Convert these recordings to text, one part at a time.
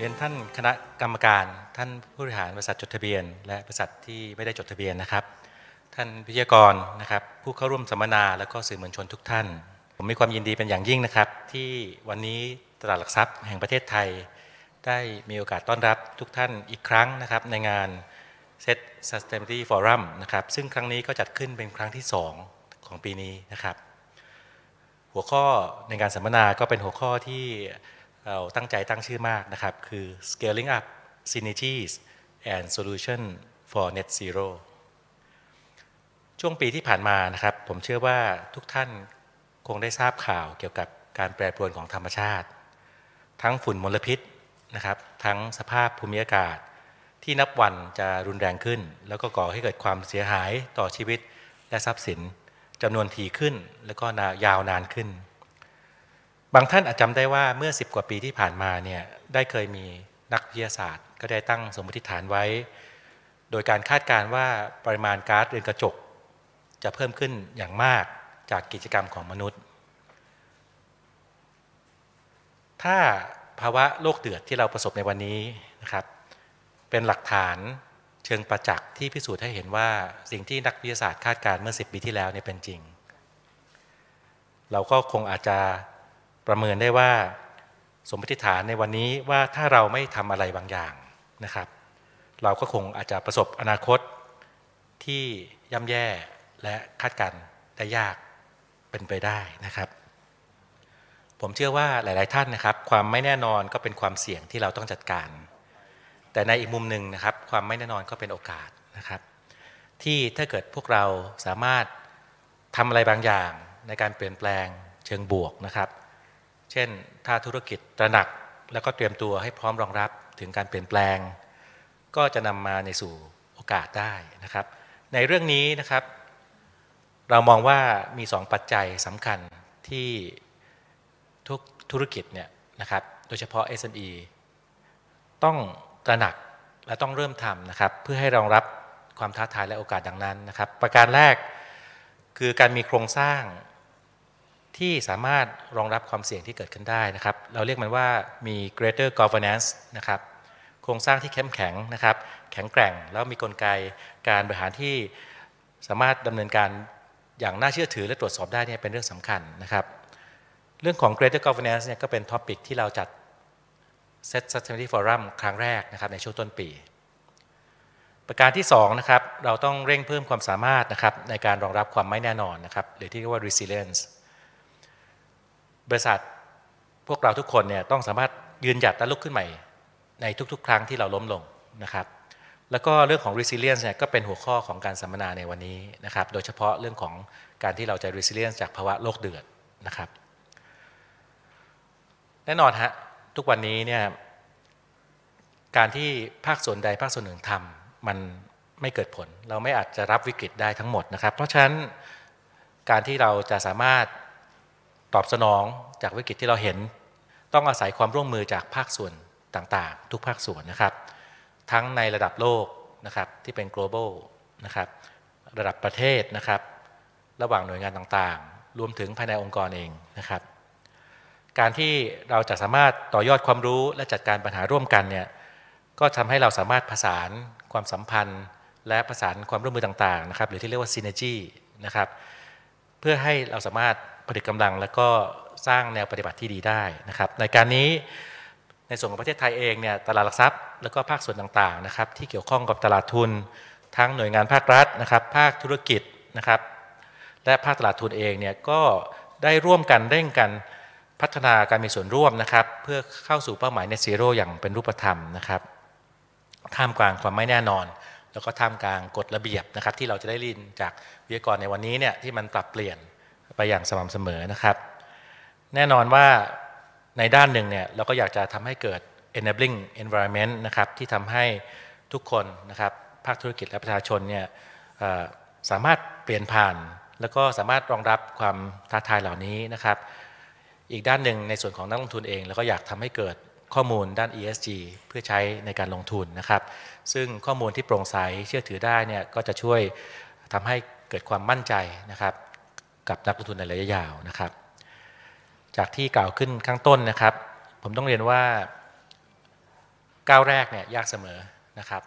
เรียนท่านคณะกรรมการท่านผู้บริหารบริษัทจดทะเบียน และบริษัทที่ไม่ได้จดทะเบียนนะครับ ท่านพิยากรนะครับ ผู้เข้าร่วมสัมมนาและก็สื่อมวลชนทุกท่าน ผมมีความยินดีเป็นอย่างยิ่งนะครับ ที่วันนี้ตลาดหลักทรัพย์แห่งประเทศไทย ได้มีโอกาสต้อนรับทุกท่านอีกครั้งนะครับ ในงาน s e ต Sustainability Forum นะครับซึ่งครั้งนี้ก็จัดขึ้นเป็นครั้งที่2ของปีนี้นะครับหัวข้อในการสัมมนาก็เป็นหัวข้อที่เราตั้งใจตั้งชื่อมากนะครับคือ scaling up synergies and solution for net zero ช่วงปีที่ผ่านมานะครับ ผมเชื่อว่าทุกท่านคงได้ทราบข่าวเกี่ยวกับการแปรปรวนของธรรมชาติ ทั้งฝุ่นมลพิษนะครับทั้งสภาพภูมิอากาศที่นับวันจะรุนแรงขึ้น แล้วก็ก่อให้เกิดความเสียหายต่อชีวิตและทรัพย์สินจำนวนทีขึ้นแล้วก็ยาวนานขึ้นบางท่านอาจจาได้ว่าเมื่อ 10 กว่าปีที่ผ่านมาเนี่ยได้เคยมีนักวิทยาศาสตร์ ก็ได้ตั้งสมมติฐานไว้ โดยการคาดการณ์ว่าปริมาณก๊าซเรือนกระจก จะเพิ่มขึ้นอย่างมากจากกิจกรรมของมนุษย์ ถ้าภาวะโลกเดือดที่เราประสบในวันนี้นะครับ เป็นหลักฐานเชิงประจักษ์ ที่พิสูจน์ให้เห็นว่าสิ่งที่นักวิทยาศาสตร์ คาดการณ์เมื่อ 10 ปีที่แล้วเนี่ยเป็นจริง เราก็คงอาจจะประเมินได้ว่าสมมติฐานในวันนี้ว่าถ้าเราไม่ทำอะไรบางอย่างนะครับ เราก็คงอาจจะประสบอนาคตที่ย่ำแย่และคาดการได้ยากเป็นไปได้นะครับ ผมเชื่อว่าหลาย ๆ ท่านนะครับ ความไม่แน่นอนก็เป็นความเสี่ยงที่เราต้องจัดการ แต่ในอีกมุมหนึ่งนะครับ ความไม่แน่นอนก็เป็นโอกาสนะครับ ที่ถ้าเกิดพวกเราสามารถทำอะไรบางอย่าง ในการเปลี่ยนแปลงเชิงบวกนะครับเช่น ถ้าธุรกิจตระหนักแล้วก็เตรียมตัวให้พร้อมรองรับถึงการเปลี่ยนแปลง ก็จะนำมาในสู่โอกาสได้นะครับ ในเรื่องนี้นะครับ เรามองว่ามีสองปัจจัยสำคัญที่ทุกธุรกิจเนี่ยนะครับโดยเฉพาะ SME ต้องตระหนักและต้องเริ่มทำนะครับ เพื่อให้รองรับความท้าทายและโอกาสดังนั้นนะครับ ประการแรกคือการมีโครงสร้างที่สามารถรองรับความเสี่ยงที่เกิดขึ้นได้นะครับ เราเรียกมันว่ามี greater governance นะครับ โครงสร้างที่เข้มแข็งนะครับ แข็งแกร่ง แล้วมีกลไกการบริหารที่สามารถดำเนินการอย่างน่าเชื่อถือและตรวจสอบได้เนี่ยเป็นเรื่องสำคัญนะครับ เรื่องของ greater governance เนี่ยก็เป็นท็อปิกที่เราจัด Set Sustainability Forum ครั้งแรกนะครับ ในช่วงต้นปี ประการที่2นะครับ เราต้องเร่งเพิ่มความสามารถนะครับในการรองรับความไม่แน่นอนนะครับหรือที่เรียกว่า resilience บริษัทพวกเราทุกคนเนี่ยต้องสามารถยืนหยัดและลุกขึ้นใหม่ ในทุกๆครั้งที่เราล้มลงนะครับ แล้วก็เรื่องของ resilience เนี่ยก็เป็นหัวข้อของการสัมมนาในวันนี้นะครับ โดยเฉพาะเรื่องของการที่เราจะ resilience จากภาวะโลกเดือดนะครับ แน่นอนฮะทุกวันนี้เนี่ยการที่ภาคส่วนใดภาคส่วนหนึ่งทำมันไม่เกิดผล เราไม่อาจจะรับวิกฤตได้ทั้งหมดนะครับ เพราะฉะนั้นการที่เราจะสามารถตอบสนองจากวิกฤตที่เราเห็นต้องอาศัยความร่วมมือจากภาคส่วนต่างๆ ทุกภาคส่วนนะครับ ทั้งในระดับโลกนะครับที่เป็น global นะครับระดับประเทศนะครับ ระหว่างหน่วยงานต่างๆ รวมถึงภายในองค์กรเองนะครับ การที่เราจะสามารถต่อยอดความรู้และจัดการปัญหาร่วมกันเนี่ย ก็ทำให้เราสามารถผสานความสัมพันธ์ และผสานความร่วมมือต่างๆนะครับหรือที่เรียกว่า synergy นะครับเพื่อให้เราสามารถผลิตกำลังแล้วก็สร้างแนวปฏิบัติที่ดีได้นะครับในการนี้ในส่วนของประเทศไทยเองเนี่ยตลาดหลักทรัพย์ แล้วก็ภาคส่วนต่างๆนะครับที่เกี่ยวข้องกับตลาดทุน ทั้งหน่วยงานภาครัฐนะครับ ภาคธุรกิจนะครับและภาคตลาดทุนเองเนี่ยก็ได้ร่วมกันเร่งกัน พัฒนาการมีส่วนร่วมนะครับเพื่อเข้าสู่เป้าหมายในซีโร่อย่างเป็นรูปธรรมนะครับท่ามกลางความไม่แน่นอน แล้วก็ท่ามกลางกฎระเบียบนะครับที่เราจะได้รินจากวิทยากรในวันนี้เนี่ยที่มันปรับเปลี่ยนไปอย่างสม่ำเสมอนะครับ แน่นอนว่าในด้านหนึ่งเนี่ยเราก็อยากจะทำให้เกิด enabling environment นะครับที่ทำให้ทุกคนนะครับ ภาคธุรกิจและประชาชนเนี่ยสามารถเปลี่ยนผ่าน แล้วก็สามารถรองรับความท้าทายเหล่านี้นะครับ อีกด้านหนึ่งในส่วนของนักลงทุนเองเราก็อยากทำให้เกิดข้อมูลด้าน ESG เพื่อใช้ในการลงทุนนะครับ ซึ่งข้อมูลที่โปร่งใสเชื่อถือได้เนี่ยก็จะช่วยทำให้เกิดความมั่นใจนะครับกับนักลงทุนในระยะยาวนะครับ จากที่กล่าวขึ้นข้างต้นนะครับ ผมต้องเรียนว่าก้าวแรก เนี่ย ยากเสมอนะครับ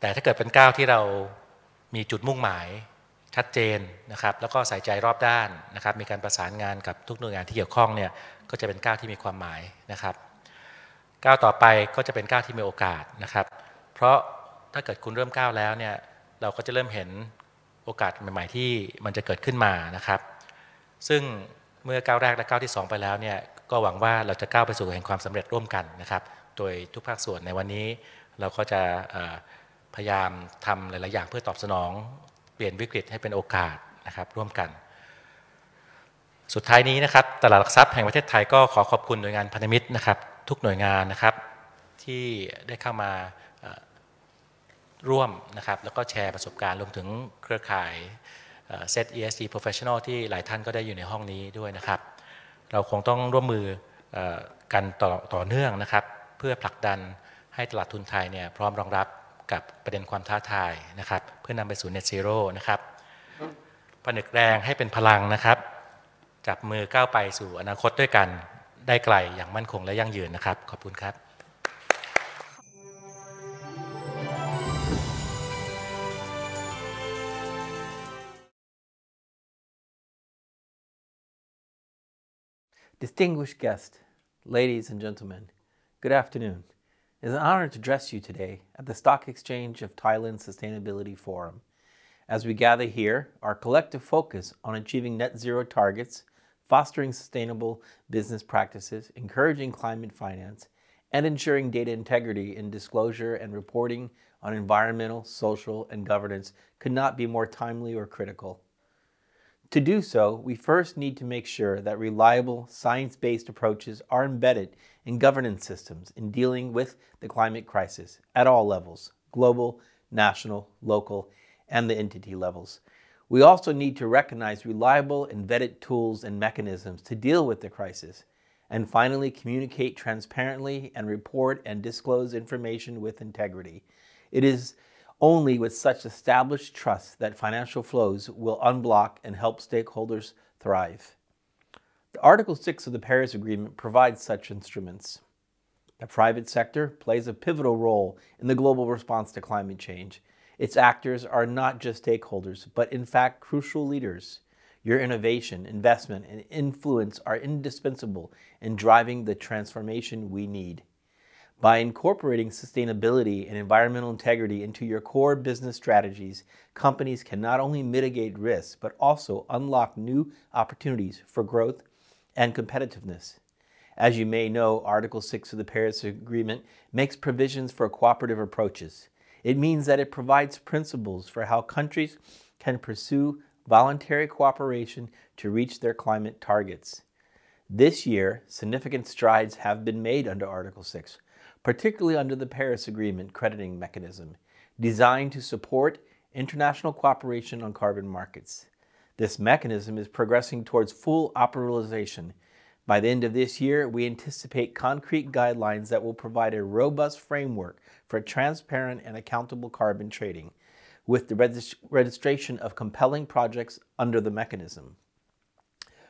แต่ถ้าเกิดเป็นก้าว ที่เรามีจุดมุ่งหมาย ชัดเจน นะครับ แล้วก็ใส่ใจรอบด้านนะครับ มีการประสานงานกับทุกหน่วยงานที่เกี่ยวข้องเนี่ยก็จะเป็นก้าวที่มีความหมายนะครับก้าวต่อไปก็จะเป็นก้าวที่มีโอกาสนะครับเพราะถ้าเกิดคุณเริ่มก้าวแล้วเนี่ยเราก็จะเริ่มเห็นโอกาสใหม่ ๆ ที่มันจะเกิดขึ้นมานะครับซึ่งเมื่อก้าวแรกและก้าวที่2 ไปแล้วเนี่ยก็หวังว่าเราจะก้าวไปสู่แห่งความสำเร็จร่วมกันนะครับโดยทุกภาคส่วนในวันนี้เราก็จะพยายามทำหลาย ๆ อย่างเพื่อตอบสนอง เปลี่ยนวิกฤตให้เป็นโอกาสนะครับร่วมกัน สุดท้ายนี้นะครับตลาดหลักทรัพย์แห่งประเทศไทย ก็ขอขอบคุณหน่วยงานพันธมิตรนะครับทุกหน่วยงานนะครับที่ได้เข้ามาร่วมนะครับ แล้วก็แชร์ประสบการณ์รวมถึงเครือข่ายเซต ESG Professional ที่หลายท่านก็ได้อยู่ในห้องนี้ด้วยนะครับ เราคงต้องร่วมมือกันต่อต่อเนื่องนะครับ เพื่อผลักดันให้ตลาดทุนไทยเนี่ย พร้อมรองรับกับประเด็นความท้าทายนะครับ เพื่อนนำไปสู่ Net Zero นะครับ ผนึกแรงให้เป็นพลังนะครับ จับมือก้าวไปสู่อนาคตด้วยกัน ได้ไกลอย่างมั่นคงและยั่งยืนนะครับขอบคุณครับ Distinguished guests, ladies and gentlemen, good afternoon. It is an honor to address you today at the Stock Exchange of Thailand Sustainability Forum. As we gather here, our collective focus on achieving net zero targets, fostering sustainable business practices, encouraging climate finance, and ensuring data integrity in disclosure and reporting on environmental, social, and governance could not be more timely or critical. To do so, we first need to make sure that reliable, science based approaches are embedded in governance systems in dealing with the climate crisis at all levels global, national, local, and the entity levels. We also need to recognize reliable and vetted tools and mechanisms to deal with the crisis. And finally, communicate transparently and report and disclose information with integrity. It is only with such established trust that financial flows will unblock and help stakeholders thrive. The Article 6 of the Paris Agreement provides such instruments. The private sector plays a pivotal role in the global response to climate change. Its actors are not just stakeholders, but in fact crucial leaders. Your innovation, investment, and influence are indispensable in driving the transformation we need. By incorporating sustainability and environmental integrity into your core business strategies, companies can not only mitigate risks, but also unlock new opportunities for growth and competitiveness. As you may know, Article 6 of the Paris Agreement makes provisions for cooperative approaches. It means that it provides principles for how countries can pursue voluntary cooperation to reach their climate targets. This year, significant strides have been made under Article 6 particularly under the Paris Agreement crediting mechanism designed to support international cooperation on carbon markets. This mechanism is progressing towards full operationalization. By the end of this year, we anticipate concrete guidelines that will provide a robust framework for transparent and accountable carbon trading, with the regist registration of compelling projects under the mechanism.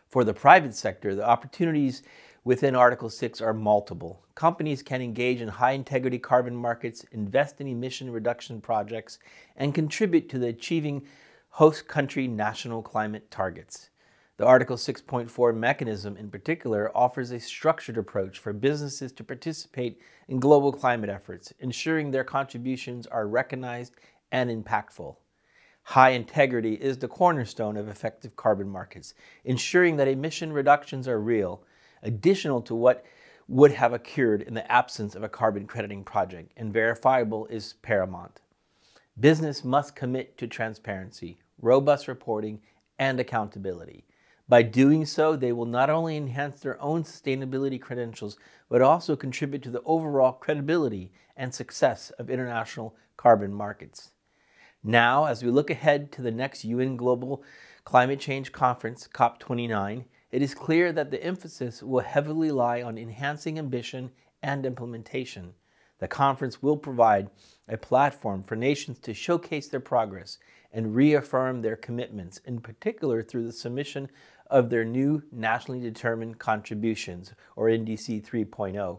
For the private sector, the opportunities within Article 6 are multiple. Companies can engage in high integrity carbon markets, invest in emission reduction projects, and contribute to the achieving host country national climate targets. The Article 6.4 mechanism, in particular, offers a structured approach for businesses to participate in global climate efforts, ensuring their contributions are recognized and impactful. High integrity is the cornerstone of effective carbon markets, ensuring that emission reductions are real additional to what would have occurred in the absence of a carbon crediting project, and verifiable is paramount. Business must commit to transparency, robust reporting, and accountability. By doing so, they will not only enhance their own sustainability credentials, but also contribute to the overall credibility and success of international carbon markets. Now, as we look ahead to the next UN Global Climate Change Conference, COP29, it is clear that the emphasis will heavily lie on enhancing ambition and implementation. The conference will provide a platform for nations to showcase their progress and reaffirm their commitments, in particular through the submission of their new Nationally Determined Contributions, or NDC 3.0.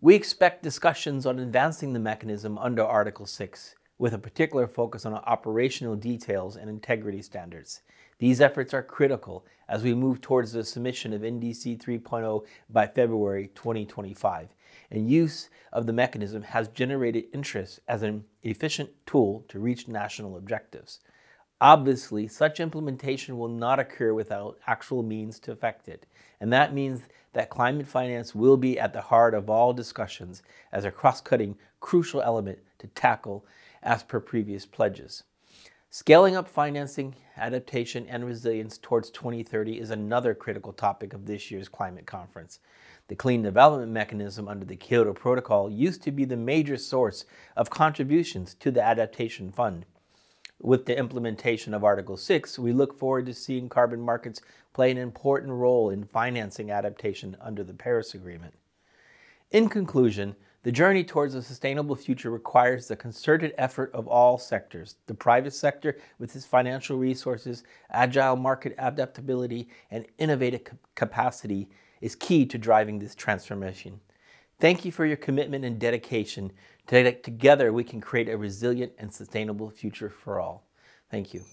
We expect discussions on advancing the mechanism under Article 6, with a particular focus on operational details and integrity standards. These efforts are critical as we move towards the submission of NDC 3.0 by February 2025, and use of the mechanism has generated interest as an efficient tool to reach national objectives. Obviously, such implementation will not occur without actual means to effect it, and that means that climate finance will be at the heart of all discussions as a cross-cutting, crucial element to tackle as per previous pledges. Scaling up financing, adaptation, and resilience towards 2030 is another critical topic of this year's climate conference. The Clean Development Mechanism under the Kyoto Protocol used to be the major source of contributions to the Adaptation Fund. With the implementation of Article 6, we look forward to seeing carbon markets play an important role in financing adaptation under the Paris Agreement. In conclusion, the journey towards a sustainable future requires the concerted effort of all sectors the private sector, with its financial resources, agile market adaptability, and innovative capacity, is key to driving this transformation. Thank you for your commitment and dedication. Together, we can create a resilient and sustainable future for all. Thank you.